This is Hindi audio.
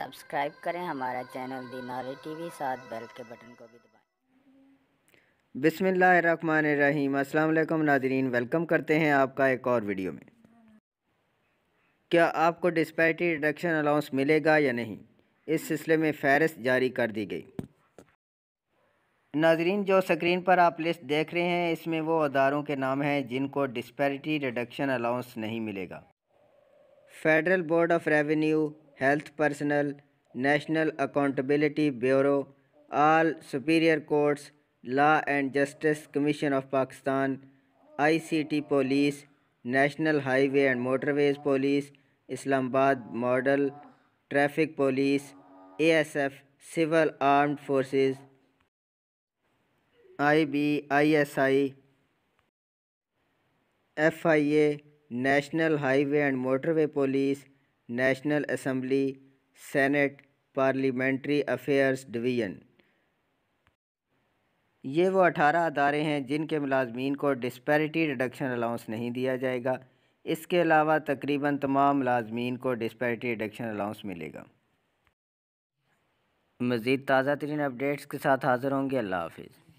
सब्सक्राइब करें हमारा चैनल दी नॉलेज टीवी साथ बेल के बटन को भी दबाएं बिसमीम अल्लाम नाजरीन वेलकम करते हैं आपका एक और वीडियो में क्या आपको डिस्पैटी रिडक्शन अलाउंस मिलेगा या नहीं इस सिलसिले में फहरस्त जारी कर दी गई नाजरीन जो स्क्रीन पर आप लिस्ट देख रहे हैं इसमें वो अदारों के नाम हैं जिनको डिस्पैरिटी रिडक्शन अलाउंस नहीं मिलेगा federal board of revenue health personnel, National Accountability Bureau, all superior courts, Law and Justice Commission of Pakistan, ICT Police, National Highway and Motorways Police, Islamabad Model Traffic Police, ASF, Civil Armed Forces, IB, ISI, FIA, National Highway and Motorway Police, national assembly senate parliamentary affairs division ये वो अठारह अदारे हैं जिनके मुलाजमीन को डिस्पेरिटी रिडक्शन अलाउंस नहीं दिया जाएगा इसके अलावा तकरीबन तमाम मुलाजमीन को डिस्पेरिटी रिडक्शन अलाउंस मिलेगा मज़ीद ताज़ा तरीन अपडेट्स के साथ हाज़िर होंगे अल्लाह हाफिज़